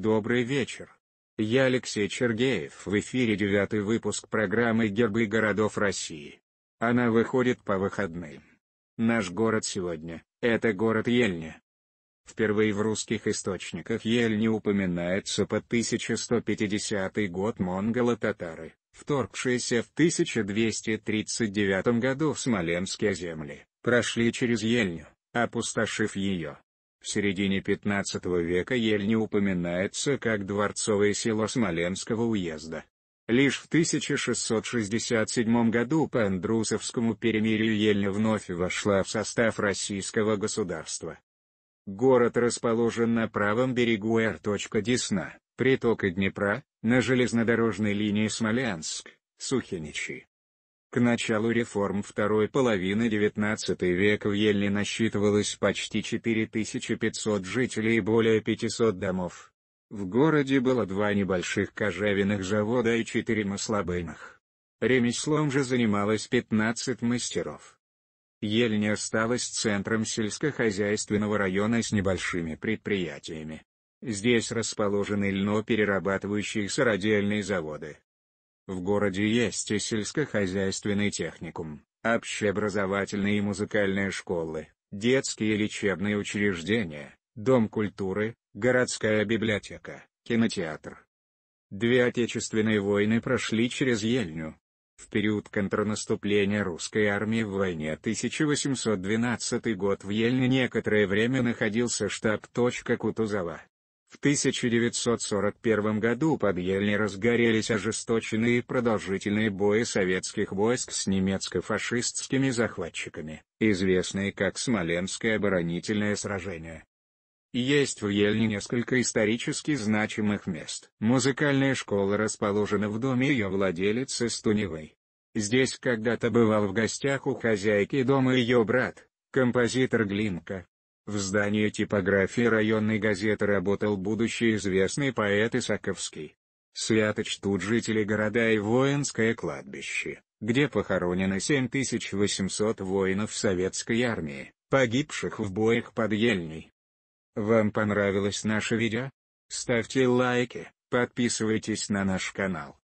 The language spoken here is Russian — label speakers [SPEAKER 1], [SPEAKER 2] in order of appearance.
[SPEAKER 1] Добрый вечер. Я Алексей Сергеев в эфире девятый выпуск программы «Гербы городов России». Она выходит по выходным. Наш город сегодня – это город Ельня. Впервые в русских источниках Ельни упоминается под 1150 год монголо-татары, вторгшиеся в 1239 году в Смоленские земли, прошли через Ельню, опустошив ее. В середине 15 века Ельни упоминается как дворцовое село Смоленского уезда. Лишь в 1667 году по Андрусовскому перемирию Ельня вновь вошла в состав российского государства. Город расположен на правом берегу Р. Десна, притока Днепра, на железнодорожной линии Смоленск, Сухиничи. К началу реформ второй половины XIX века в Елле насчитывалось почти 4500 жителей и более 500 домов. В городе было два небольших кожевенных завода и четыре маслобойных. Ремеслом же занималось 15 мастеров. Ель осталась центром сельскохозяйственного района с небольшими предприятиями. Здесь расположены льно льноперерабатывающие сыродельные заводы, в городе есть и сельскохозяйственный техникум, общеобразовательные и музыкальные школы, детские лечебные учреждения, дом культуры, городская библиотека, кинотеатр. Две отечественные войны прошли через Ельню. В период контрнаступления русской армии в войне 1812 год в Ельне некоторое время находился штаб. Кутузова. В 1941 году под Ельни разгорелись ожесточенные и продолжительные бои советских войск с немецко-фашистскими захватчиками, известные как Смоленское оборонительное сражение. Есть в Ельне несколько исторически значимых мест. Музыкальная школа расположена в доме ее владелицы Стуневой. Здесь когда-то бывал в гостях у хозяйки дома ее брат, композитор Глинка. В здании типографии районной газеты работал будущий известный поэт Исаковский. Святоч тут жители города и воинское кладбище, где похоронено 7800 воинов советской армии, погибших в боях под Ельней. Вам понравилось наше видео? Ставьте лайки, подписывайтесь на наш канал.